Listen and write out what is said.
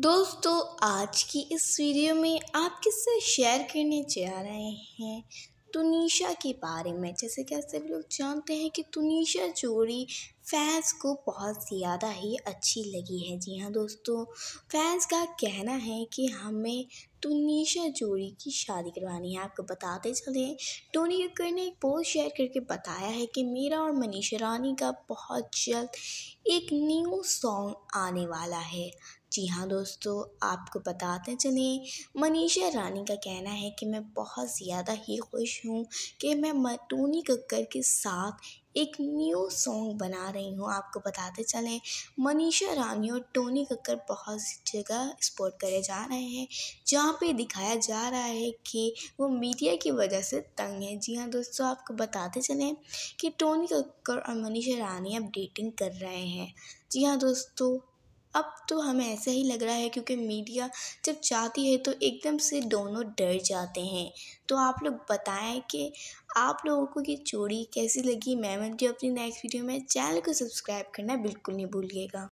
दोस्तों आज की इस वीडियो में आप किससे शेयर करने जा रहे हैं तुनिशा के बारे में जैसे कि सब लोग जानते हैं कि तुनिशा जोड़ी फैंस को बहुत ज़्यादा ही अच्छी लगी है जी हाँ दोस्तों फैंस का कहना है कि हमें तुनिशा जोड़ी की शादी करवानी है आपको बताते चले टोनी कक्कर ने एक पोस्ट शेयर करके बताया है कि मेरा और मनीषा रानी का बहुत जल्द एक न्यू सॉन्ग आने वाला है जी हाँ दोस्तों आपको बताते चलें मनीषा रानी का कहना है कि मैं बहुत ज़्यादा ही खुश हूँ कि मैं मतूनी कक्कर के साथ एक न्यू सॉन्ग बना रही हूँ आपको बताते चलें मनीषा रानी और टोनी कक्कर बहुत सी जगह स्पोर्ट करे जा रहे हैं जहाँ पे दिखाया जा रहा है कि वो मीडिया की वजह से तंग है जी हाँ दोस्तों आपको बताते चलें कि टोनी कक्कर और मनीषा रानी अब डेटिंग कर रहे हैं जी हाँ दोस्तों अब तो हमें ऐसा ही लग रहा है क्योंकि मीडिया जब चाहती है तो एकदम से दोनों डर जाते हैं तो आप लोग बताएं कि आप लोगों को ये चोरी कैसी लगी मैं मिलती हूँ अपनी नेक्स्ट वीडियो में चैनल को सब्सक्राइब करना बिल्कुल नहीं भूलिएगा